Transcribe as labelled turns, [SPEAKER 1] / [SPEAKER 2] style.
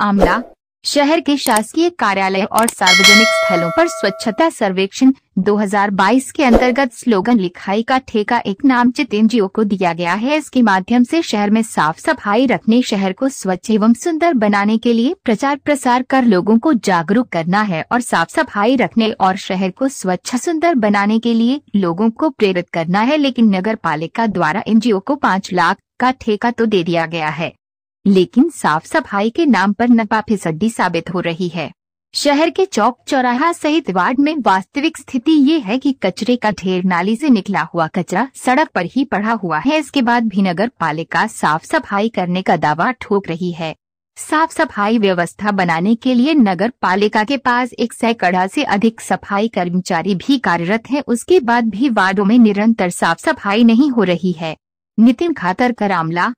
[SPEAKER 1] आमला शहर के शासकीय कार्यालय और सार्वजनिक स्थलों पर स्वच्छता सर्वेक्षण 2022 के अंतर्गत स्लोगन लिखाई का ठेका एक नामचित एनजीओ को दिया गया है इसके माध्यम से शहर में साफ सफाई रखने शहर को स्वच्छ एवं सुंदर बनाने के लिए प्रचार प्रसार कर लोगों को जागरूक करना है और साफ सफाई रखने और शहर को स्वच्छ सुंदर बनाने के लिए लोगों को प्रेरित करना है लेकिन नगर पालिका द्वारा एन को पाँच लाख का ठेका तो दे दिया गया है लेकिन साफ सफाई के नाम पर नपाफिस अड्डी साबित हो रही है शहर के चौक चौराहा सहित वार्ड में वास्तविक स्थिति ये है कि कचरे का ढेर नाली से निकला हुआ कचरा सड़क पर ही पड़ा हुआ है इसके बाद भी नगर पालिका साफ सफाई करने का दावा ठोक रही है साफ सफाई व्यवस्था बनाने के लिए नगर पालिका के पास एक सैकड़ा से अधिक सफाई कर्मचारी भी कार्यरत हैं उसके बाद भी वार्डो में निरंतर साफ सफाई नहीं हो रही है नितिन खातर का